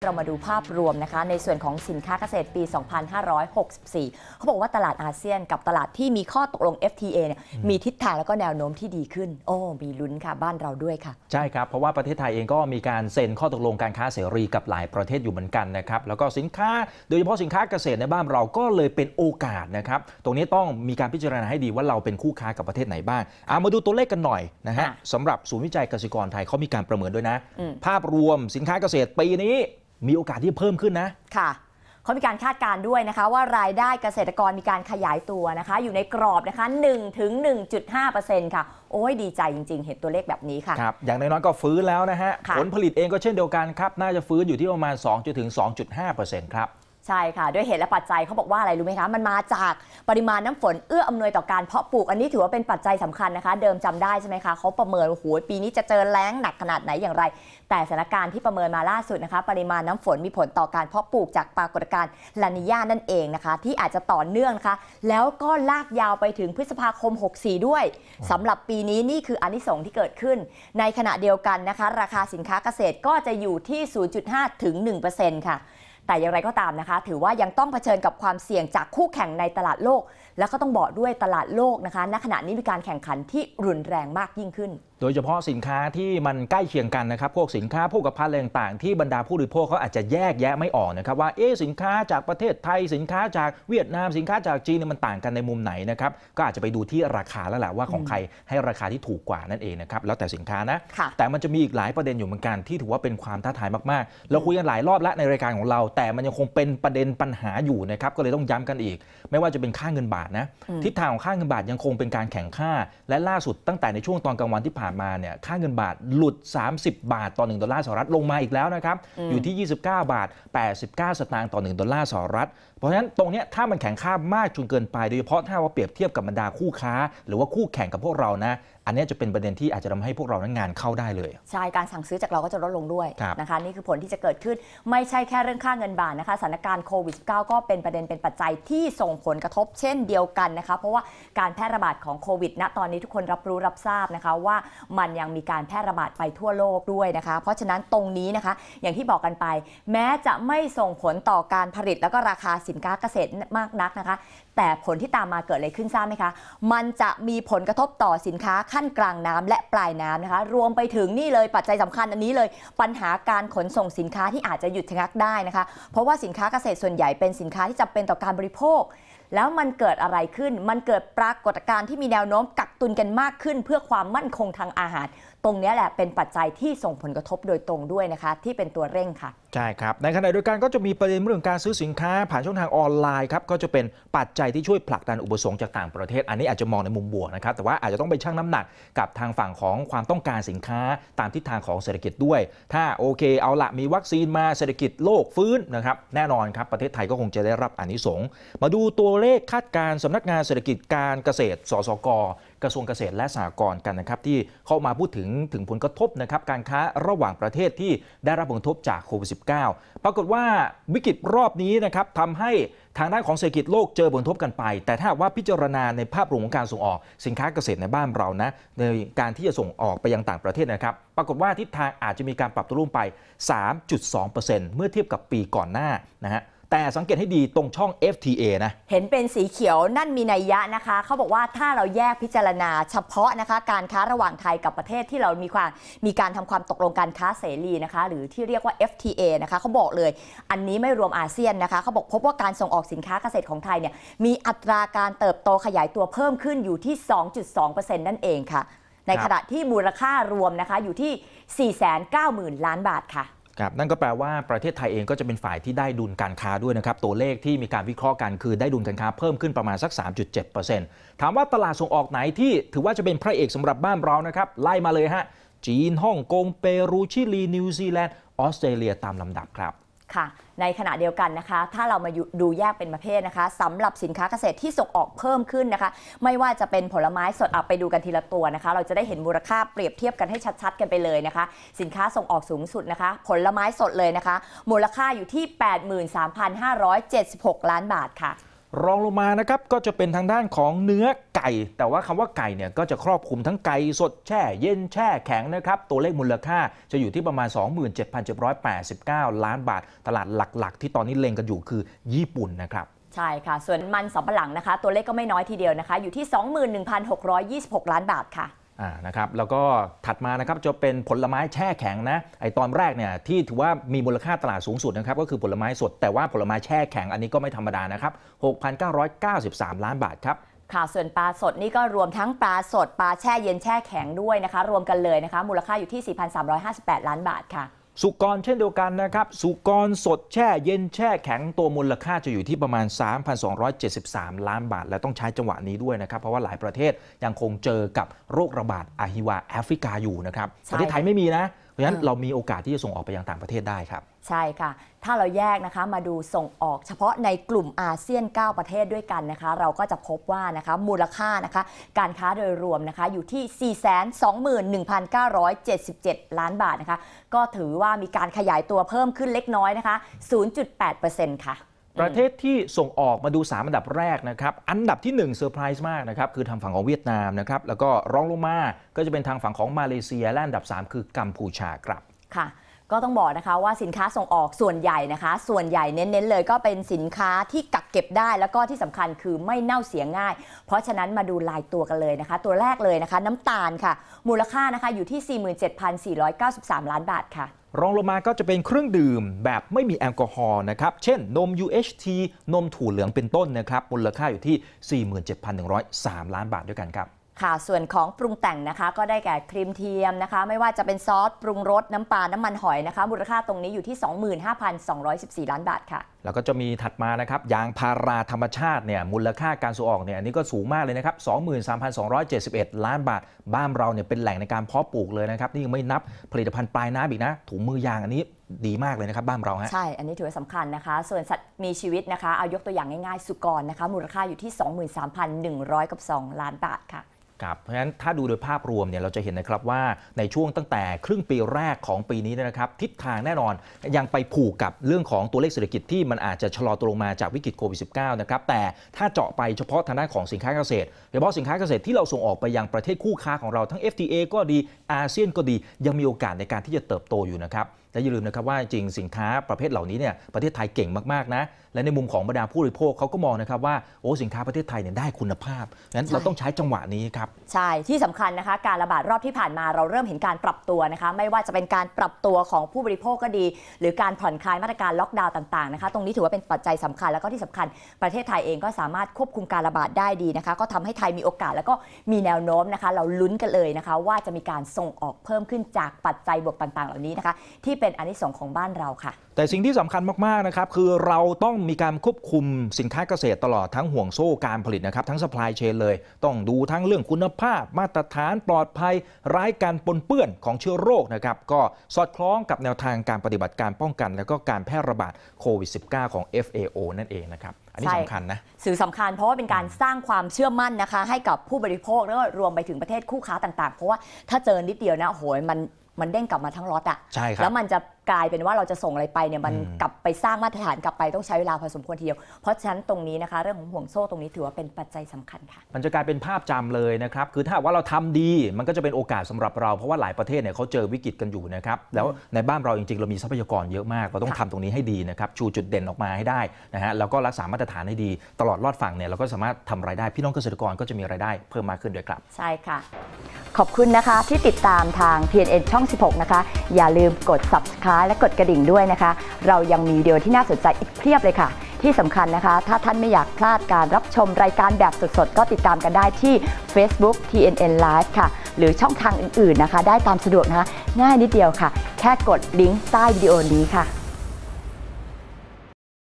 เรามาดูภาพรวมนะคะในส่วนของสินค้าเกษตรปี 2564 เขาบอกว่าตลาดอาเซียนกับตลาดที่มีข้อตกลง FTA เนี่ยมีทิศทางแล้วก็แนวโน้มที่ดีขึ้น โอ้ มีลุ้นค่ะ บ้านเราด้วยค่ะ ใช่ครับ เพราะว่าประเทศไทยเองก็มีการเซ็นข้อตกลงการค้าเสรีกับหลายประเทศอยู่เหมือนกันนะครับ แล้วก็สินค้าโดยเฉพาะสินค้าเกษตรในบ้านเราก็เลยเป็นโอกาสนะครับ ตรงนี้ต้องมีการพิจารณาให้ดีว่าเราเป็นคู่ค้ากับประเทศไหนบ้างเอามาดูตัวเลขกันหน่อยนะฮะสำหรับศูนย์วิจัยเกษตรกรไทยเขามีการประเมินด้วยนะ ภาพรวมสินค้าเกษตรปีนี้มีโอกาสที่จะเพิ่มขึ้นนะ ค่ะเขามีการคาดการณ์ด้วยนะคะว่ารายได้เกษตรกรมีการขยายตัวนะคะ อยู่ในกรอบนะคะ1ถึง1.5%ค่ะโอ้ยดีใจจริง ๆเห็นตัวเลขแบบนี้ค่ะครับอย่างน้อยๆ ก็ฟื้นแล้วนะฮะะผลผลิตเองก็เช่นเดียวกันครับ น่าจะฟื้นอยู่ที่ประมาณ2ถึง2.5%ครับใช่ค่ะด้วยเหตุและปัจจัยเขาบอกว่าอะไรรู้ไหมคะ มันมาจากปริมาณน้ำฝน เอื้ออำนวยต่อการเพาะปลูกอันนี้ถือว่าเป็นปัจจัยสำคัญนะคะ เดิมจำได้ใช่ไหมคะเขาประเมินโอ้โหปีนี้จะเจอแล้งหนักขนาดไหนอย่างไร แต่สถานการณ์ที่ประเมินมาล่าสุดนะคะ ปริมาณน้ำฝนมีผลต่อการเพาะปลูกจากปรากฏการณ์ลานิญานั่นเองนะคะ ที่อาจจะต่อเนื่องนะคะแล้วก็ลากยาวไปถึงพฤษภาคม 64 ด้วย สำหรับปีนี้นี่คืออนิสงส์ที่เกิดขึ้น ในขณะเดียวกันนะคะ ราคาสินค้าเกษตรก็จะอยู่ที่ 0.5ถึง1%ค่ะแต่อย่างไรก็ตามนะคะ ถือว่ายังต้องเผชิญกับความเสี่ยงจากคู่แข่งในตลาดโลกแล้วก็ต้องบอกด้วยตลาดโลกนะคะณขณะนี้มีการแข่งขันที่รุนแรงมากยิ่งขึ้น โดยเฉพาะสินค้าที่มันใกล้เคียงกันนะครับพวกสินค้าพวกกระพันต่างๆที่บรรดาผู้บริโภคเขาอาจจะแยกแยะไม่ออกนะครับว่าเอ๊สินค้าจากประเทศไทยสินค้าจากเวียดนาม สินค้าจากจีนมันต่างกันในมุมไหนนะครับก็อาจจะไปดูที่ราคาแล้วแหละว่าของใครให้ราคาที่ถูกกว่านั่นเองนะครับแล้วแต่สินค้านะแต่มันจะมีอีกหลายประเด็นอยู่เหมือนกันที่ถือว่าเป็นความท้าทายมากๆ เราคุยกันหลายรอบแล้วในรายการของเรา แต่มันยังคงเป็นประเด็นปัญหาอยู่นะครับก็เลยต้องย้ำกันอีก ไม่ว่าจะเป็นค่าเงินบาทนะทิศทางของค่าเงินบาทยังคงเป็นการแข่งค่าและล่าสุดตั้งแต่ในช่วงตอนกลางวันที่ผ่านมาเนี่ยค่าเงินบาทหลุด 30 บาท ต่อ1ดอลลาร์สหรัฐลงมาอีกแล้วนะครับ อยู่ที่ 29 บาท89สตางค์ต่อ1ดอลลาร์สหรัฐเพราะฉะนั้นตรงนี้ถ้ามันแข่งค่ามากจนเกินไปโดยเฉพาะถ้าว่าเปรียบเทียบกับบรรดาคู่ค้าหรือว่าคู่แข่งกับพวกเรานะอันนี้จะเป็นประเด็นที่อาจจะทำให้พวกเรานั้นงานเข้าได้เลย ใช่การสั่งซื้อจากเราก็จะลดลงด้วยนะคะนี่คือผลที่จะเกิดขึ้นไม่ใช่แค่เรื่องค่าเงินบาทนะคะสถานการณ์โควิด -19 ก็เป็นประเด็นเป็นปัจจัยที่ส่งผลกระทบเช่นเดียวกันนะคะเพราะว่าการแพร่ระบาดของโควิดณตอนนี้ทุกคนรับรู้รับทราบนะคะว่ามันยังมีการแพร่ระบาดไปทั่วโลกด้วยนะคะเพราะฉะนั้นตรงนี้นะคะ อย่างที่บอกกันไป แม้จะไม่ส่งผลต่อการผลิตแล้วก็ราคาสินค้าเกษตรมากนักนะคะ แต่ผลที่ตามมาเกิดอะไรขึ้นทราบไหมคะมันจะมีผลกระทบต่อสินค้า้นกลางน้ำและปลายน้ำนะคะรวมไปถึงนี่เลยปัจจัยสำคัญอันนี้เลยปัญหาการขนส่งสินค้าที่อาจจะหยุดชะงักได้นะคะ เพราะว่าสินค้าเกษตรส่วนใหญ่เป็นสินค้าที่จำเป็นต่อการบริโภค แล้วมันเกิดอะไรขึ้นมันเกิดปรากฏการณ์ที่มีแนวโน้มกักตุนกันมากขึ้นเพื่อความมั่นคงทางอาหาร ตรงนี้แหละเป็นปัจจัยที่ส่งผลกระทบโดยตรงด้วยนะคะ ที่เป็นตัวเร่งค่ะ ใช่ครับ ในขณะเดียวกันก็จะมีประเด็นเรื่องการซื้อสินค้า ผ่านช่องทางออนไลน์ครับ ก็จะเป็นปัจจัยที่ช่วยผลักดันอุปสงค์จากต่างประเทศ อันนี้อาจจะมองในมุมบวกนะครับแต่ว่าอาจจะต้องไปชั่งน้ำหนักกับทางฝั่งของความต้องการสินค้าตามทิศทางของเศรษฐกิจด้วย ถ้าโอเค เอาละมีวัคซีนมาเศรษฐกิจโลกฟื้นนะครับแน่นอนครับประเทศไทยก็คงจะได้รับอนิสงมาดูตัวเลขคาดการสำนักงานเศรษฐกิจการเกษตรสสกกระทรวงเกษตรและสหกรณ์กันนะครับ ที่เข้ามาพูดถึงถึงผลกระทบนะครับ การค้าระหว่างประเทศที่ได้รับผลกระทบจากโควิดสิปรากฏว่าวิกฤตรอบนี้นะครับทำให้ทางด้านของเศรษฐกิจโลกเจอผลกระทบกันไป แต่ถ้าว่าพิจารณาในภาพรวมของการส่งออก สินค้าเกษตรในบ้านเรานะ ในการที่จะส่งออกไปยังต่างประเทศนะครับ ปรากฏว่าทิศทางอาจจะมีการปรับตัวลงไป 3.2%เมื่อเทียบกับปีก่อนหน้านะฮะแต่สังเกตให้ดีตรงช่อง FTA นะ เห็นเป็นสีเขียวนั่นมีนัยยะนะคะ เขาบอกว่าถ้าเราแยกพิจารณา เฉพาะนะคะการค้าระหว่างไทยกับประเทศที่เรามีความมีการทำความตกลงการค้าเสรีนะคะหรือที่เรียกว่า FTA นะคะเขาบอกเลยอันนี้ไม่รวมอาเซียนนะคะเขาบอกพบว่าการส่งออกสินค้าเกษตรของไทยเนี่ยมีอัตราการเติบโตขยายตัวเพิ่มขึ้นอยู่ที่ 2.2%นั่นเองค่ะ ในขณะที่มูลค่ารวมนะคะอยู่ที่ 4,90,000 ล้านบาทค่ะครับนั่นก็แปลว่าประเทศไทยเองก็จะเป็นฝ่ายที่ได้ดุลการค้าด้วยนะครับ ตัวเลขที่มีการวิเคราะห์กันคือได้ดุลการค้าเพิ่มขึ้นประมาณสัก 3.7%ถามว่าตลาดส่งออกไหนที่ถือว่าจะเป็นพระเอกสำหรับบ้านเรานะครับ ไล่มาเลยฮะ จีน ฮ่องกง เปรู ชิลี นิวซีแลนด์ ออสเตรเลีย ตามลำดับครับค่ะในขณะเดียวกันนะคะ ถ้าเรามาดูแยกเป็นประเภทนะคะสำหรับสินค้าเกษตรที่ส่งออกเพิ่มขึ้นนะคะ ไม่ว่าจะเป็นผลไม้สดเอาไปดูกันทีละตัวนะคะ เราจะได้เห็นมูลค่าเปรียบเทียบกันให้ชัดๆกันไปเลยนะคะ สินค้าส่งออกสูงสุดนะคะ ผลไม้สดเลยนะคะ มูลค่าอยู่ที่ 83,576 ล้านบาทค่ะรองลงมานะครับก็จะเป็นทางด้านของเนื้อไก่ แต่ว่าคำว่าไก่เนี่ยก็จะครอบคลุมทั้งไก่ สดแช่เย็นแช่แข็งนะครับ ตัวเลขมูลค่าจะอยู่ที่ประมาณ 27,789 ล้านบาท ตลาดหลักๆ ที่ตอนนี้เล็งกันอยู่คือญี่ปุ่นนะครับ ใช่ค่ะส่วนมันสำปะหลังนะคะตัวเลขก็ไม่น้อยทีเดียวนะคะอยู่ที่ 21,626 ล้านบาทค่ะนะครับแล้วก็ถัดมานะครับจะเป็นผลไม้แช่แข็งนะไอตอนแรกเนี่ยที่ถือว่ามีมูลค่าตลาดสูงสุดนะครับก็คือผลไม้สดแต่ว่าผลไม้แช่แข็งอันนี้ก็ไม่ธรรมดานะครับ6,993 ล้านบาทครับค่ะส่วนปลาสดนี่ก็รวมทั้งปลาสด ปลาแช่เย็นแช่แข็งด้วยนะคะรวมกันเลยนะคะมูลค่าอยู่ที่ 4,358ล้านบาทค่ะสุกรเช่นเดียวกันนะครับ สุกรสดแช่เย็นแช่แข็งตัวมูลค่าจะอยู่ที่ประมาณ 3,273 ล้านบาท และต้องใช้จังหวะนี้ด้วยนะครับ เพราะว่าหลายประเทศยังคงเจอกับโรคระบาดอาหิวาแอฟริกาอยู่นะครับ ประเทศไทยไม่มีนะราะฉะนั้นเรามีโอกาสที่จะส่งออกไปยังต่างประเทศได้ครับ ใช่ค่ะ ถ้าเราแยกนะคะมาดูส่งออกเฉพาะในกลุ่มอาเซียน 9 ประเทศด้วยกันนะคะ เราก็จะพบว่านะคะมูลค่านะคะ การค้าโดยรวมนะคะอยู่ที่ 421,977 ล้านบาทนะคะ ก็ถือว่ามีการขยายตัวเพิ่มขึ้นเล็กน้อยนะคะ 0.8%ค่ะประเทศที่ส่งออกมาดู 3 อันดับแรกนะครับ อันดับที่1เซอร์ไพรส์มากนะครับ คือทางฝั่งของเวียดนามนะครับ แล้วก็รองลงมา ก็จะเป็นทางฝั่งของมาเลเซียและอันดับ 3 คือกัมพูชาครับค่ะก็ต้องบอกนะคะว่าสินค้าส่งออกส่วนใหญ่นะคะ ส่วนใหญ่เน้นๆ เลยก็เป็นสินค้าที่กักเก็บได้ แล้วก็ที่สำคัญคือไม่เน่าเสียง่าย เพราะฉะนั้นมาดูลายตัวกันเลยนะคะ ตัวแรกเลยนะคะน้ำตาลค่ะ มูลค่านะคะอยู่ที่ 47,493 ล้านบาทค่ะ รองลงมาก็จะเป็นเครื่องดื่มแบบไม่มีแอลกอฮอล์นะครับ เช่นนม UHT นมถั่วเหลืองเป็นต้นนะครับมูลค่าอยู่ที่ 47,103 ล้านบาทด้วยกันครับค่ะ ส่วนของปรุงแต่งนะคะ ก็ได้แก่ครีมเทียมนะคะไม่ว่าจะเป็นซอส ปรุงรสน้ำปลาน้ำมันหอยนะคะมูลค่าตรงนี้อยู่ที่ 25,214 ล้านบาทค่ะ แล้วก็จะมีถัดมานะครับยางพาราธรรมชาติเนี่ยมูลค่าการส่งออกเนี่ยอันนี้ก็สูงมากเลยนะครับ23,271 ล้านบาท บ้านเราเนี่ยเป็นแหล่งในการเพาะปลูกเลยนะครับ นี่ยังไม่นับผลิตภัณฑ์ปลายน้ำอีกนะถุงมือยางอันนี้ดีมากเลยนะครับบ้านเราฮะใช่อันนี้ถือว่าสำคัญนะคะ ส่วนสัตว์มีชีวิตนะคะเอายกตัวอย่างง่ายๆสุกรนะคะมูลค่าอยู่ที่ 23,100กับ2ล้านบาทค่ะครับเพราะฉะนั้นถ้าดูโดยภาพรวมเนี่ยเราจะเห็นนะครับว่าในช่วงตั้งแต่ครึ่งปีแรกของปีนี้นะครับ ทิศทางแน่นอนยังไปผูกกับเรื่องของตัวเลขเศรษฐกิจที่มันอาจจะชะลอตัวลงมาจากวิกฤตโควิด -19 นะครับ แต่ถ้าเจาะไปเฉพาะทางด้านของสินค้าเกษตรโดยเฉพาะสินค้าเกษตรที่เราส่งออกไปยังประเทศคู่ค้าของเราทั้ง FTA ก็ดีอาเซียนก็ดียังมีโอกาสในการที่จะเติบโตอยู่นะครับและอย่าลืมนะครับว่าจริงสินค้าประเภทเหล่านี้เนี่ยประเทศไทยเก่งมาก ๆ นะ และในมุมของบรรดาผู้บริโภคเขาก็มองนะครับว่าโอ้สินค้าประเทศไทยเนี่ยได้คุณภาพงั้นเราต้องใช้จังหวะนี้ครับใช่ ที่สำคัญนะคะ การระบาดรอบที่ผ่านมาเราเริ่มเห็นการปรับตัวนะคะไม่ว่าจะเป็นการปรับตัวของผู้บริโภคก็ดี หรือการผ่อนคลายมาตรการล็อกดาวน์ต่างๆนะคะตรงนี้ถือว่าเป็นปัจจัยสำคัญแล้วก็ที่สำคัญประเทศไทยเองก็สามารถควบคุมการระบาดได้ดีนะคะก็ทำให้ไทยมีโอกาสแล้วก็มีแนวโน้มนะคะเราลุ้นกันเลยนะคะว่าจะมีการส่งออกเพิ่มขึ้นจากปัจจัยบวกต่างๆเหล่านี้นะคะที่เป็นอนิสงค์ของบ้านเราค่ะแต่สิ่งที่สำคัญมากๆนะครับคือเราต้องมีการควบคุมสินค้าเกษตรตลอดทั้งห่วงโซ่การผลิตนะครับทั้งสป라이เชนเลยต้องดูทั้งเรื่องคุณภาพมาตรฐานปลอดภัยไร้การปนเปื้อนของเชื้อโรคนะครับก็สอดคล้องกับแนวทางการปฏิบัติการป้องกันแล้วก็การแพร่ระบาดโควิด -19 ของ FAO นั่นเองนะครับอันนี้สำคัญนะสื่อสำคัญเพราะว่าเป็นการสร้างความเชื่อมั่นนะคะให้กับผู้บริโภคแล้วก็รวมไปถึงประเทศคู่ค้าต่างๆเพราะว่าถ้าเจอนิดเดียวนะโหยมันมันเด้งกลับมาทั้งล็อตอะใช่ครับ แล้วมันจะกลายเป็นว่าเราจะส่งอะไรไปเนี่ยมันกลับไปสร้างมาตรฐานกลับไปต้องใช้เวลาพอสมควรทีเดียว เพราะฉะนั้นตรงนี้นะคะ เรื่องของห่วงโซ่ตรงนี้ถือว่าเป็นปัจจัยสำคัญค่ะ มันจะกลายเป็นภาพจำเลยนะครับคือถ้าว่าเราทำดีมันก็จะเป็นโอกาสสาหรับเราเพราะว่าหลายประเทศเนี่ยเขาเจอวิกฤตกันอยู่นะครับแล้วในบ้านเราจริงๆ เรามีทรัพยากรเยอะมากเราต้องทำตรงนี้ให้ดีนะครับชูจุดเด่นออกมาให้ได้นะฮะแล้วก็รักษามาตรฐานให้ดี ตลอดรอดฝั่งเนี่ยเราก็สามารถทำรายได้พี่น้องเกษตรกรก็จะมีรายได้เพิ่มมากขึ้นด้วยครับใช่ค่ะ ขอบคุณนะคะที่ติดตามทาง PNN ช่อง 16นะคะอย่าลืมกด subscribe และกดกระดิ่งด้วยนะคะ เรายังมีวิดีโอที่น่าสนใจอีกเพียบเลยค่ะ ที่สำคัญนะคะ ถ้าท่านไม่อยากพลาดการรับชมรายการแบบสดๆ ก็ติดตามกันได้ที่ Facebook TNN Live ค่ะ หรือช่องทางอื่นๆนะคะ ได้ตามสะดวกนะคะ ง่ายนิดเดียวค่ะ แค่กดลิงก์ใต้วิดีโอนี้ค่ะ